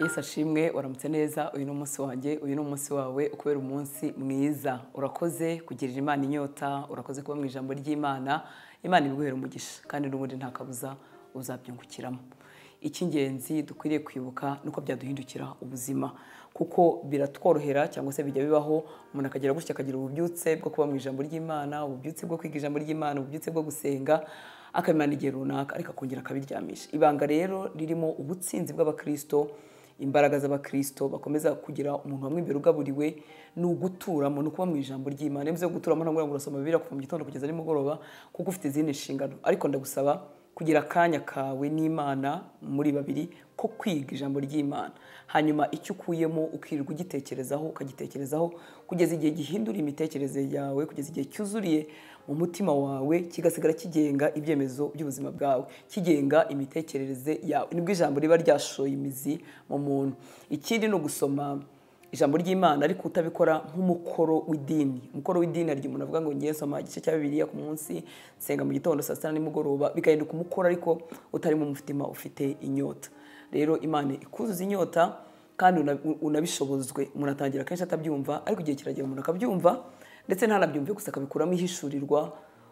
Yesu ashimwe uramutse neza uyu ni umunsi wanjye uyu ni umunsi wawe ukubera umunsi mwiza urakoze kugirira imana inyota urakoze kuba mu ijambo ry'imana imana ibiguhera umugisha kandi n'ubundi nta kabuza uzabyungukiramo icy'ingenzi dukwiriye kwibuka nuko byaduhindukira ubuzima kuko biratworohera cyangwa se bijya bibaho umuntu akagira gutya akagira ububyutse bwo kuba mu ijambo ry'imana ububyutse bwo kwiga ijambo ry'imana ububyutse bwo gusenga akabimana igihe runaka ariko akongera akabiryamisha ibanga rero ririmo ubutsinzi bw'abakristo imbaraga z’abakristo bakomeza kugira umuntu wamwe imbere ugaburiwe ni uguturamo ni ukuba mu ijambo ry'imana byo guturamo ntabwo urasoma bibiri kuva mu gitondo kugeza nimugoroba kuko ufite izindi nshingano ariko ndagusaba kugira akanya kawe n'imana muri babiri ko kwiga ijambo ry'imana hanyuma icyo ukuyemo ukirirwa ugitekerezaho ukagitekerezaho kugeza igihe gihindura imitekerereze yawe kugeza igihe cyuzuriye mu mutima wawe kigasigara kigenga ibyemezo by'ubuzima bwawe kigenga imitekerereze yawe nibwo ijambo riba ryashoye imizi mu muntu ikindi ni ugusoma ijambo ry'imana ariko utabikora nk'umukoro w'idini umukoro w'idini hari igihe umuntu avuga ngo ngiye nsoma igice cya bibiriya ku munsi nsenga mu gitondo saa sita nimugoroba bigahinduka umukoro ariko utari mu mutima ufite inyota rero imana ikuzuza inyota kandi unabishobozwe umuntu atangira akenshi atabyumva ariko igihe kiragera umuntu akabyumva ndetse ntanabyumve gusa akabikuramo ihishurirwa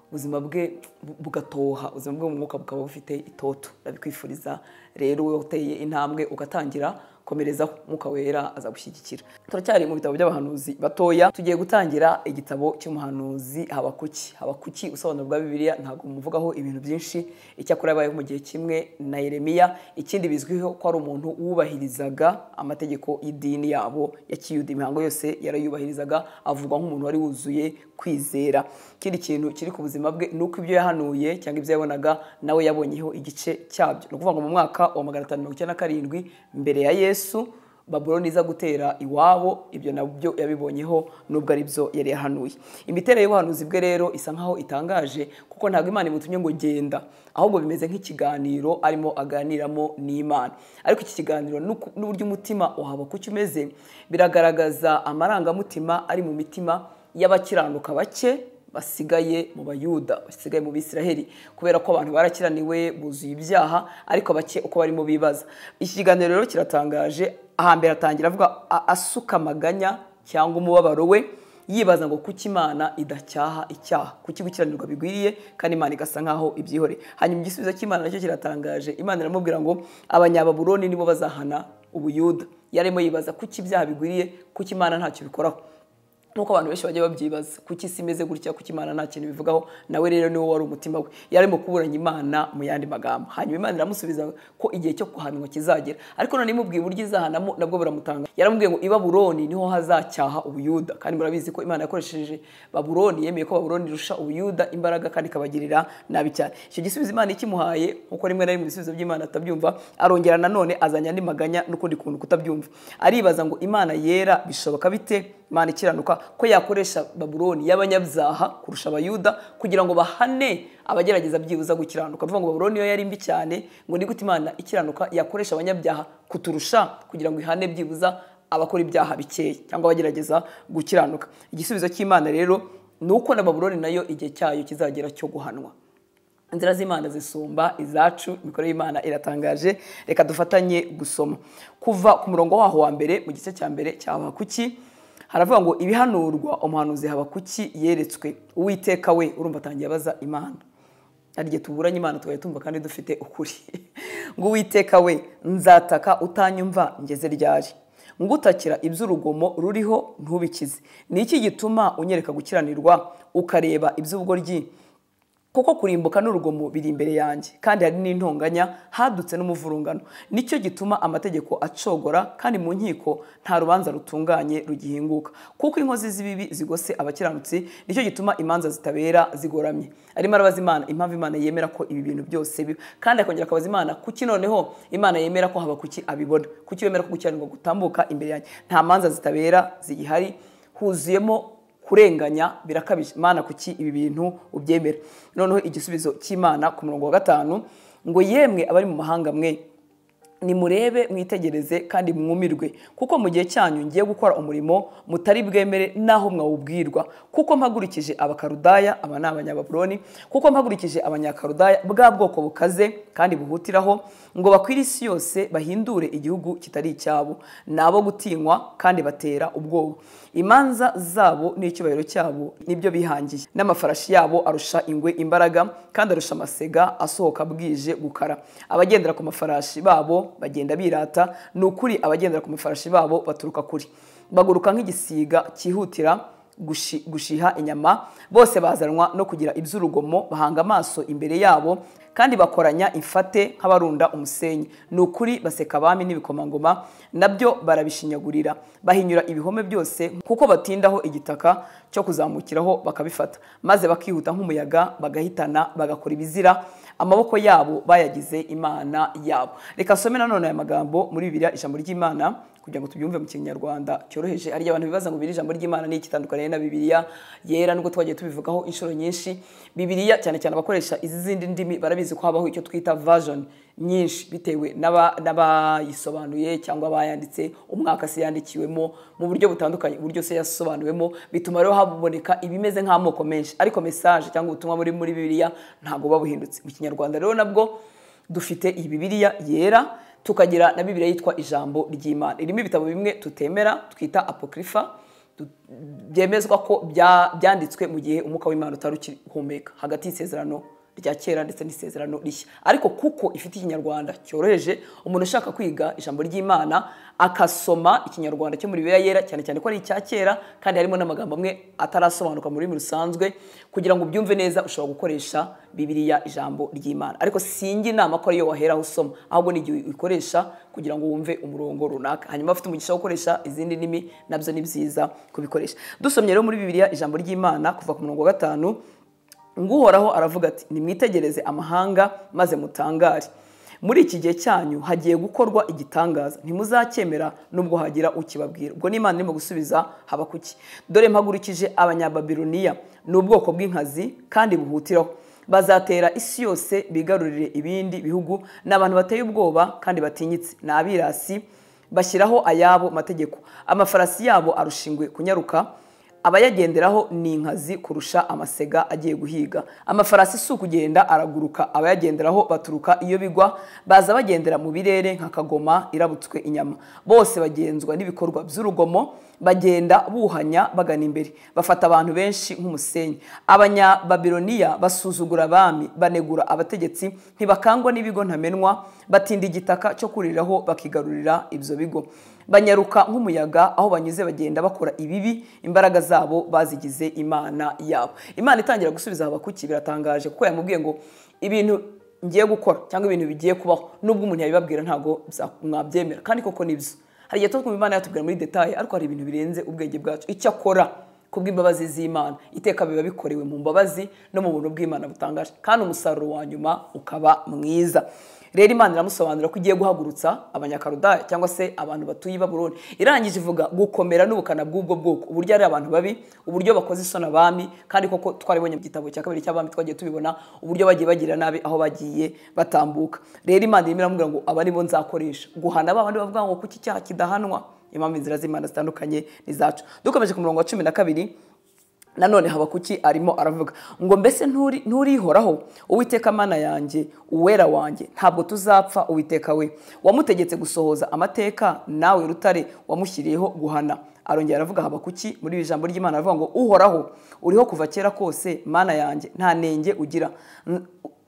ubuzima bwe bugatoha ubuzima bwe mu mwuka bukaba bufite itoto ndabikwifuriza rero we uteye intambwe ugatangira komerezaho umwuka wera aza azagushyigikira turacyari mu bitabo by'abahanuzi batoya tugiye gutangira igitabo cy'umuhanuzi haba kuki haba kuki usobanuro bwa bibiliya ntabwo muvugaho ibintu byinshi icyakora yabayeho mu gihe kimwe na yeremiya ikindi bizwiho ko ari umuntu wubahirizaga amategeko y'idini yabo ya kiyuda imihango yose yarayubahirizaga avugwa nk'umuntu wari wuzuye kwizera ikindi kintu kiri ku buzima bwe ni uko ibyo yahanuye cyangwa ibyo yabonaga nawe yabonyeho igice cyabyo ni ukuvuga ngo mu mwaka wa magana atanu mirongo icyenda na karindwi mbere ya yesu yesu babuloni iza gutera iwabo ibyo nabyo yabibonyeho nubwo ari byo yari yahanuye imiterere y'ubuhanuzi bwe rero isa nkaho itangaje kuko ntabwo imana imutumye ngo genda ahubwo bimeze nk'ikiganiro arimo aganiramo n'imana ariko iki kiganiro n'uburyo umutima uhaba kucyo umeze biragaragaza amarangamutima ari mu mitima y'abakiranuka bake basigaye mu bayuda basigaye mu bisiraheli kubera ko abantu barakiraniwe buzuye ibyaha ariko bake uko barimo bibaza iki kiganiro rero kiratangaje ahambere atangira avuga asuka amaganya cyangwa umubabaro we yibaza ngo kuki imana idacyaha icyaha kuki gukiranirwa bigwiriye kandi imana igasa nkaho ibyihore hanyuma igisubizo cy'imana nacyo kiratangaje imana iramubwira ngo abanyababuroni nibo bazahana ubuyuda yarimo yibaza kuki ibyaha bigwiriye kuki imana ntacyo bikoraho nk'uko abantu benshi bajya babyibaza kuki isi imeze gutya kuki imana nta kintu bivugaho nawe rero niwo wari umutima we yarimo kuburanya imana mu yandi magambo hanyuma imana iramusubiza ko igihe cyo kuhanwa kizagera ariko none imubwiye uburyo izahanamo nabwo buramutanga yaramubwiye ngo i baburoni niho hazacyaha ubuyuda kandi murabizi ko imana yakoresheje baburoni yemeye ko baburoni irusha ubuyuda imbaraga kandi ikabagirira nabi cyane icyo gisubizo imana ikimuhaye nk'uko rimwe na rimwe ibisubizo by'imana atabyumva arongera nanone azanye andi maganya n'ukundi kuntu kutabyumva aribaza ngo imana yera bishoboka bite imana ikiranuka ko yakoresha baburoni y'abanyabyaha kurusha abayuda kugira ngo bahane abagerageza byibuza gukiranuka bivuga ngo baburoni yo yari mbi cyane ngo ni gute imana ikiranuka yakoresha abanyabyaha kuturusha kugira ngo ihane byibuza abakora ibyaha bikeya cyangwa abagerageza gukiranuka igisubizo cy'imana rero ni uko na baburoni nayo igihe cyayo kizagera cyo guhanwa inzira z'imana zisumba izacu imikorere y'imana iratangaje reka dufatanye gusoma kuva ku murongo waho wa mbere mu gice cya mbere cya bakuki haravuga ngo ibihanurwa umuhanuzi haba kuki yeretswe uwiteka we urumva atangiye abaza imana arigihe tuburanye imana tukajya tumva kandi dufite ukuri ngo uwiteka we nzataka utanyumva ngeze ryari ngutakira iby'urugomo ruriho ntubikize ni iki gituma unyereka gukiranirwa ukareba iby'ubugoryi kuko kurimbuka n'urugomo biri imbere yanjye kandi hari n'intonganya hadutse n'umuvurungano nicyo gituma amategeko acogora kandi mu nkiko nta rubanza rutunganye rugihinguka kuko inkozi z'ibibi zigose abakiranutsi nicyo gituma imanza zitabera zigoramye arimo arabaza imana impamvu imana yemera ko ibi bintu byose biba kandi akongera akabaza imana kuki noneho imana yemera ko haba kuki abibona kuki yemera ko gukiranirwa gutambuka imbere yanjye nta manza zitabera zigihari huzuyemo kurenganya birakabije mana kuki ibi bintu ubyemera noneho igisubizo cy'imana ku murongo wa gatanu ngo yemwe abari mu mahanga mwe nimurebe mwitegereze kandi mwumirwe kuko mu gihe cyanyu ngiye gukora umurimo mutari bwemere n'aho mwawubwirwa kuko mpagurikije abakarudaya aba ni abanyabapuroni kuko mpagurikije abanyakarudaya bwa bwoko bukaze kandi buhutiraho ngo bakwire isi yose bahindure igihugu kitari icyabo ni abo gutinywa kandi batera ubwoba imanza zabo n'icyubahiro cyabo nibyo bihangiye n'amafarashi yabo arusha ingwe imbaraga kandi arusha amasega asohoka bwije gukara abagendera ku mafarashi babo bagenda birata ni ukuri abagendera ku mafarashi babo baturuka kuri baguruka nk'igisiga cyihutira gushiha inyama bose bazanwa no kugira iby'urugomo bahanga amaso imbere yabo kandi bakoranya ifate nk'abarunda umusenyi ni ukuri baseka abami n'ibikomangoma nabyo barabishinyagurira bahinyura ibihome byose kuko batindaho igitaka cyo kuzamukiraho bakabifata maze bakihuta nk'umuyaga bagahitana bagakora ibizira amaboko yabo bayagize imana yabo reka some nanone aya magambo muri bibiriya ijambo ry'imana kugira ngo tubyumve mu kinyarwanda cyoroheje ari abantu bibaza ngo bibiri ijambo ry'imana ni ikitandukanye na bibiliya yera nubwo twagiye tubivugaho inshuro nyinshi bibiliya cyane cyane abakoresha izi zindi ndimi barabizi ko habaho icyo twita version nyinshi bitewe n'abayisobanuye cyangwa abayanditse umwaka se yandikiwemo mu buryo butandukanye uburyo se yasobanuwemo bituma rero haboneka ibimeze nk'amoko menshi ariko mesaje cyangwa ubutumwa muri muri bibiliya ntabwo buba buhindutse mu kinyarwanda rero nabwo dufite ibibiriya yera tukagira na bibiliya yitwa ijambo ry'imana irimo ibitabo bimwe tutemera twita apokrifa byemezwa ko byanditswe mu gihe umwuka w'imana utari ukihumeka hagati y'isezerano rya kera ndetse n'isezerano rishya ariko kuko ifite ikinyarwanda cyoroheje umuntu ushaka kwiga ijambo ry'imana akasoma ikinyarwanda cyo muri bibiliya yera cyane cyane ko ari icya kera kandi harimo n'amagambo amwe atarasobanuka mu rurimi rusanzwe kugira ngo ubyumve neza ushobora gukoresha bibiliya ijambo ry'imana ariko sinjye inama ko ariyo waheraho usoma ahubwo n'igihe uyikoresha kugira ngo wumve umurongo runaka hanyuma afite umugisha wo gukoresha izindi ndimi nabyo ni byiza kubikoresha dusomye rero muri bibiliya ijambo ry'imana kuva ku murongo wa gatanu Nguhoraho aravuga ati nimwitegereze amahanga maze mutangare muri iki gihe cyanyu hagiye gukorwa igitangaza ntimuzacyemera nubwo hagira ukibabwira ubwo n'imana irimo gusubiza haba kuki dore mpagurukije abanyababiloniya ni ubwoko bw'inkazi kandi buhutiraho bazatera isi yose bigarurire ibindi bihugu ni abantu bateye ubwoba kandi batinyitse ni abirasi bashyiraho ayabo mategeko amafarasi yabo arushingwe kunyaruka abayagenderaho ni inkazi kurusha amasega agiye guhiga amafarasi si ukugenda araguruka abayagenderaho baturuka iyo bigwa baza bagendera mu birere nka kagoma irabutswe inyama bose bagenzwa n'ibikorwa by'urugomo bagenda buhanya bagana imbere bafata abantu benshi nk'umusenyi abanyababironiya basuzugura abami banegura abategetsi ntibakangwa n'ibigo ntamenwa batinda igitaka cyo kuriraho bakigarurira ibyo bigo banyaruka nk'umuyaga aho banyuze bagenda bakora ibibi imbaraga zabo bazigize imana yabo imana itangira gusubiza abakuki biratangaje kuko yamubwiye ngo ibintu ngiye gukora cyangwa ibintu bigiye kubaho nubwo umuntu yabibabwira ntabwo mwabyemera kandi koko nibyo hari igihe tuba twumva imana yatubwira muri detaye ariko hari ibintu birenze ubwenge bwacu icyo akora Ku kubw'imbabazi z'imana iteka biba bikorewe mu mbabazi no mu buntu bw'imana butangaje kandi umusaruro wa nyuma ukaba mwiza rero imana iramusobanura ko igiye guhagurutsa abanyakaruda cyangwa se abantu batuye i baburoni irangije ivuga gukomera n'ubukana bw'ubwo bwoko uburyo ari abantu babi uburyo bakoze isoni abami kandi koko twaribonye mu gitabo cya kabiri cy'abami twagiye tubibona uburyo bagiye bagira nabi aho bagiye batambuka rero imana irimo iramubwira ngo aba aribo nzakoresha guhana ba bandi bavuga ngo kuki icyaha kidahanwa impamvu inzira z'imana zitandukanye n'izacu dukomeje ku murongo wa cumi na kabiri nanone kuki arimo aravuga ngo mbese nturihoraho uwiteka mana yanjye uwera wanjye ntabwo tuzapfa uwiteka we wamutegetse gusohoza amateka nawe rutare wamushyiriyeho guhana arongera aravuga haba kuki muri iri jambo ry'imana aravuga ngo uhoraho uriho kuva kera kose mana yanjye nta nenge ugira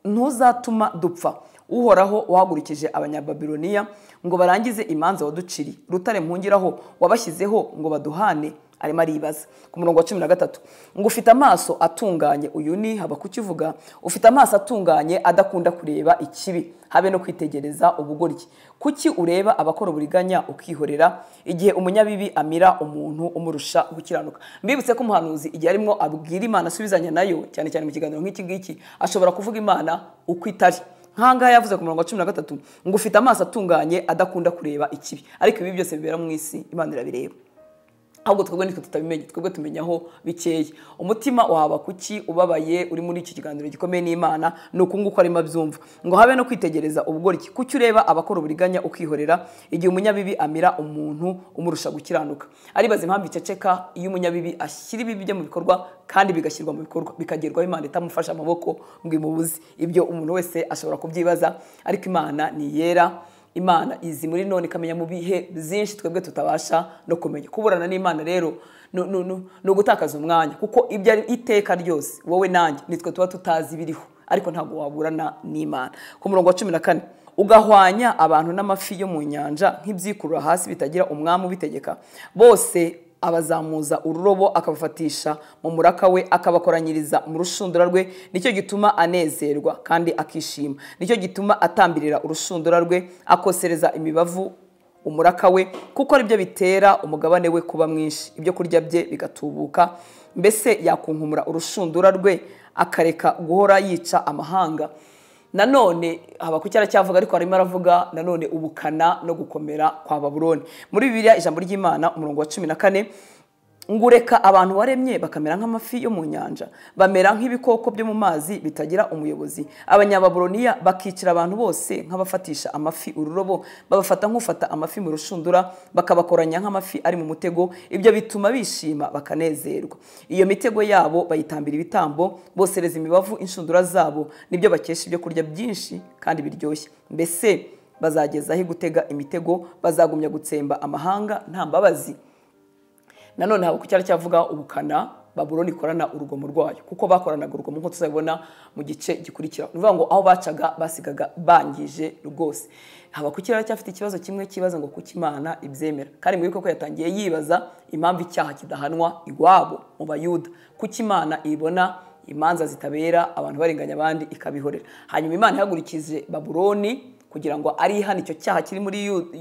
ntuzatuma dupfa uhoraho uhagurikije abanyababironiya ngo barangize imanza waduciri rutare mpungiraho wabashyizeho ngo baduhane arimo aribaza ku murongo wa cumi na gatatu ngo ufite amaso atunganye uyu ni haba kukivuga ufite amaso atunganye adakunda kureba ikibi habe no kwitegereza ubugoryi kuki ureba abakora uburiganya ukihorera igihe umunyabibi amira umuntu umurusha gukiranuka mbibutse ko umuhanuzi igihe arimo abwira imana asubizanya nayo cyane cyane mu kiganiro nk'iki ngiki ashobora kuvuga imana uko itari nk'ahangaha yavuze ku murongo wa cumi na gatatu ngo ufite amaso atunganye adakunda kureba ikibi ariko ibi byose bibera mu isi imana irabireba ahubwo twebwe nitwe tutabimenye twebwe tumenya aho bikeye umutima waba kuki ubabaye uri muri iki kiganiro gikomeye n'imana ni uku nguku arimo abyumva ngo habe no kwitegereza ubugoryi kuki ureba abakora uburiganya ukihorera igihe umunyabibi amira umuntu umurusha gukiranuka aribaza impamvu iceceka iyo umunyabibi ashyira ibi bye mu bikorwa kandi bigashyirwa mu bikorwa bikagerwaho imana itamufashe amaboko ngo imubuze ibyo umuntu wese ashobora kubyibaza ariko imana ni iyera imana izi muri none ikamenya mu bihe byinshi twebwe tutabasha no kumenya kuburana n'imana rero ni ugutakaza umwanya kuko ibyo ari iteka ryose wowe nanjye nitwe tuba tutazi ibiriho ariko ntabwo waburana n'imana ku murongo wa cumi na kane ugahwanya abantu n'amafi yo mu nyanja nk'ibyikurura hasi bitagira umwami ubitegeka bose abazamuza ururobo akabafatisha mu muraka we akabakoranyiriza mu rushundura rwe nicyo gituma anezerwa kandi akishima nicyo gituma atambirira urushundura rwe akosereza imibavu umuraka we kuko aribyo bitera umugabane we kuba mwinshi ibyo kurya bye bigatubuka mbese yakunkumura urushundura rwe akareka guhora yica amahanga nanone haba ku cyaracyavuga ariko harimo aravuga nanone ubukana no gukomera kwa baburoni muri bibiliya ijambo ry'imana umurongo wa cumi na kane ngo ureka abantu waremye bakamera nk'amafi yo mu nyanja bamera nk'ibikoko byo mu mazi bitagira umuyobozi abanyababuroniya bakicira abantu bose nk'abafatisha amafi ururobo babafata nk'ufata amafi mu rushundura bakabakoranya nk'amafi ari mu mutego ibyo bituma bishima bakanezerwa iyo mitego yabo bayitambira ibitambo bosereza imibavu inshundura zabo nibyo bakesha ibyo kurya byinshi kandi biryoshye mbese bazageza aho gutega imitego bazagumya gutsemba amahanga nta mbabazi nanone hari uko cyari cyavuga ubukana babuloni ikorana urugomo rwayo kuko bakoranaga urugomo nk'uko tuzabibona mu gice gikurikira ni ngo aho bacaga basigaga bangije rwose haba ku kiraro cyafite ikibazo kimwe kibaza ngo kuko imana ibyemera kandi mu ko yatangiye yibaza impamvu icyaha kidahanwa iwabo mu bayuda kuko imana ibona imanza zitabera abantu barenganya abandi ikabihorera hanyuma imana ihagurikije babuloni kugira ngo arihane icyo cyaha kiri muri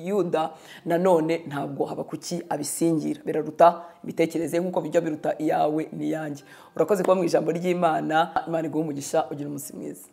yuda nanone ntabwo habakuki abisingira biraruta imitekerereze nk'uko bijya biruta iyawe n'iyanjye urakoze kuba mu ijambo ry'imana imana iguha umugisha ugira umunsi mwiza